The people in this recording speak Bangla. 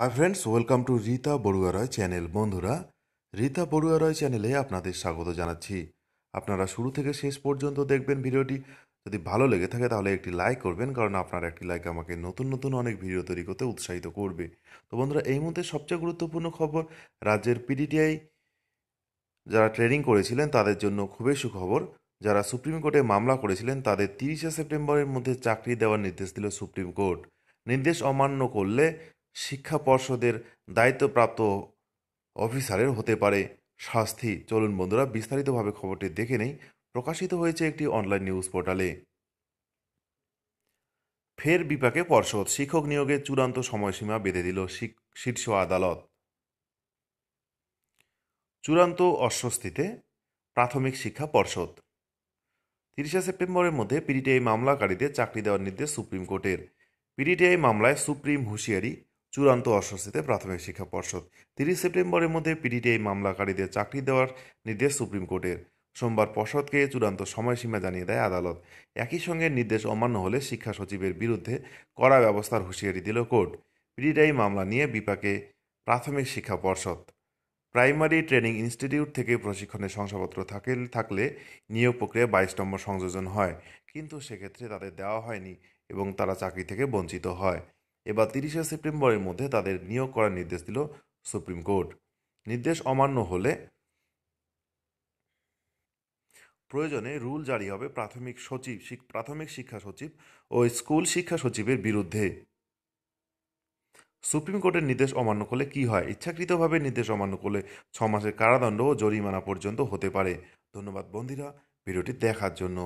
high friends welcome to Rita Barua Roy channel বন্ধুরা রীতা বড়ুয়া রয় চ্যানেলে আপনাদের স্বাগত জানাচ্ছি আপনারা শুরু থেকে শেষ পর্যন্ত দেখবেন ভিডিওটি যদি ভালো লেগে থাকে তাহলে একটি লাইক করবেন কারণ আপনার একটি লাইক আমাকে নতুন নতুন অনেক ভিডিও তৈরি করতে উৎসাহিত করবে তো বন্ধুরা এই মুহূর্তে সবচেয়ে গুরুত্বপূর্ণ খবর রাজ্যের পিডিটিআই যারা ট্রেনিং করেছিলেন তাদের জন্য খুবই সুখবর যারা সুপ্রিম কোর্টে মামলা করেছিলেন তাদের তিরিশে সেপ্টেম্বরের মধ্যে চাকরি দেওয়ার নির্দেশ দিল সুপ্রিম কোর্ট নির্দেশ অমান্য করলে শিক্ষা পর্ষদের দায়িত্বপ্রাপ্ত অফিসারের হতে পারে শাস্তি চলুন বন্ধুরা বিস্তারিতভাবে খবরটি দেখে নেই প্রকাশিত হয়েছে একটি অনলাইন নিউজ পোর্টালে ফের বিপাকে পর্ষদ শিক্ষক নিয়োগে চূড়ান্ত সময়সীমা বেঁধে দিল শীর্ষ আদালত চূড়ান্ত অস্বস্তিতে প্রাথমিক শিক্ষা পর্ষদ তিরিশে সেপ্টেম্বরের মধ্যে পিডিটিআই মামলাকারীদের চাকরি দেওয়ার নির্দেশ সুপ্রিম কোর্টের পিডিটিআই মামলায় সুপ্রিম হুঁশিয়ারি চূড়ান্ত অস্বস্তিতে প্রাথমিক শিক্ষা পর্ষদ তিরিশ সেপ্টেম্বরের মধ্যে পিডিটিআই মামলাকারীদের চাকরি দেওয়ার নির্দেশ সুপ্রিম কোর্টের সোমবার পর্ষদকে চূড়ান্ত সময়সীমা জানিয়ে দেয় আদালত একই সঙ্গে নির্দেশ অমান্য হলে শিক্ষা সচিবের বিরুদ্ধে কড়া ব্যবস্থার হুঁশিয়ারি দিল কোর্ট পিডিটিআই মামলা নিয়ে বিপাকে প্রাথমিক শিক্ষা পর্ষদ প্রাইমারি ট্রেনিং ইনস্টিটিউট থেকে প্রশিক্ষণের শংসাপত্র থাকে থাকলে নিয়োগ প্রক্রিয়া বাইশ নম্বর সংযোজন হয় কিন্তু সেক্ষেত্রে তাদের দেওয়া হয়নি এবং তারা চাকরি থেকে বঞ্চিত হয় এবার তিরিশে সেপ্টেম্বরের মধ্যে তাদের নিয়োগ করার নির্দেশ দিল সুপ্রিম কোর্ট নির্দেশ অমান্য হলে প্রয়োজনে রুল জারি হবে প্রাথমিক সচিব প্রাথমিক শিক্ষা সচিব ও স্কুল শিক্ষা সচিবের বিরুদ্ধে সুপ্রিম কোর্টের নির্দেশ অমান্য করলে কি হয় ইচ্ছাকৃতভাবে নির্দেশ অমান্য করলে ছ মাসের কারাদণ্ড ও জরিমানা পর্যন্ত হতে পারে ধন্যবাদ বন্ধুরা ভিডিওটি দেখার জন্য